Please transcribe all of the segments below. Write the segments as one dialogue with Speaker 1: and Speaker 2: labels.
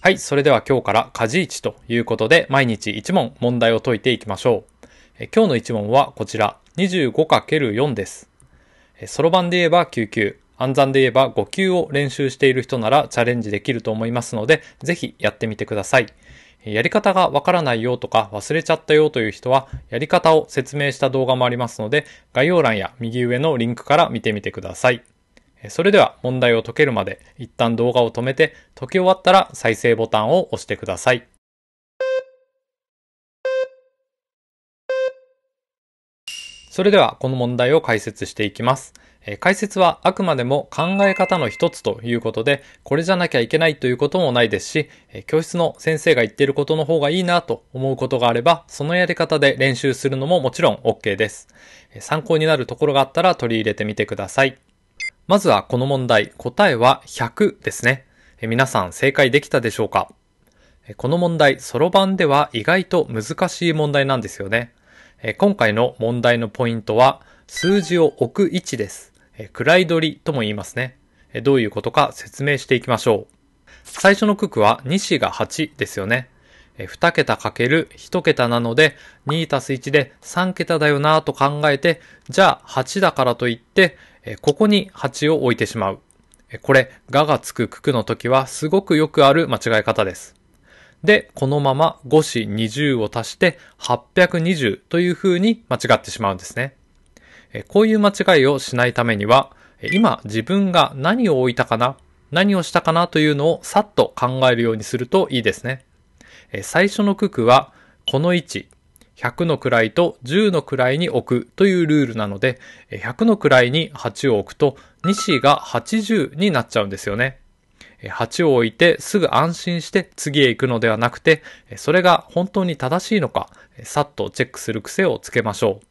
Speaker 1: はい、それでは今日から家事ちということで、毎日1問問題を解いていきましょう。え今日の1問はこちら、25×4 です。そろばんで言えば9級、暗算で言えば5級を練習している人ならチャレンジできると思いますので、ぜひやってみてください。やり方がわからないよとか忘れちゃったよという人は、やり方を説明した動画もありますので、概要欄や右上のリンクから見てみてください。それでは問題を解けるまで一旦動画を止めて解き終わったら再生ボタンを押してください。それではこの問題を解説していきます。解説はあくまでも考え方の一つということで、これじゃなきゃいけないということもないですし、教室の先生が言っていることの方がいいなと思うことがあれば、そのやり方で練習するのももちろん OK です。参考になるところがあったら取り入れてみてください。まずはこの問題、答えは100ですね。皆さん正解できたでしょうかこの問題、そろばんでは意外と難しい問題なんですよね。今回の問題のポイントは、数字を置く位置です。位取りとも言いますね。どういうことか説明していきましょう。最初の九九は西が8ですよね。2桁かける1桁なので、2たす1で3桁だよなぁと考えて、じゃあ8だからといって、ここに8を置いてしまう。これ、ががつくくくの時はすごくよくある間違い方です。で、このまま5子20を足して820という風に間違ってしまうんですね。こういう間違いをしないためには、今自分が何を置いたかな、何をしたかなというのをさっと考えるようにするといいですね。最初の九九は、この位置、100の位と10の位に置くというルールなので、100の位に8を置くと、西が80になっちゃうんですよね。8を置いてすぐ安心して次へ行くのではなくて、それが本当に正しいのか、さっとチェックする癖をつけましょう。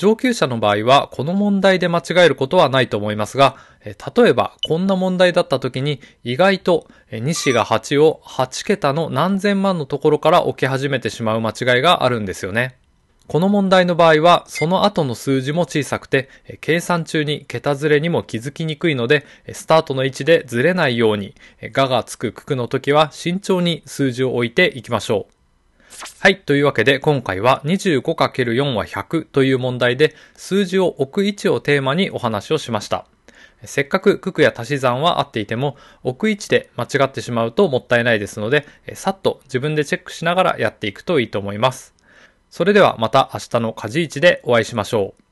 Speaker 1: 上級者の場合は、この問題で間違えることはないと思いますが、例えば、こんな問題だった時に、意外と、西が8を8桁の何千万のところから置き始めてしまう間違いがあるんですよね。この問題の場合は、その後の数字も小さくて、計算中に桁ずれにも気づきにくいので、スタートの位置でずれないように、ががつく九九の時は慎重に数字を置いていきましょう。はい。というわけで、今回は 25×4 は100という問題で、数字を置く位置をテーマにお話をしました。せっかく九九や足し算は合っていても、置く位置で間違ってしまうともったいないですので、さっと自分でチェックしながらやっていくといいと思います。それではまた明日の家事位置でお会いしましょう。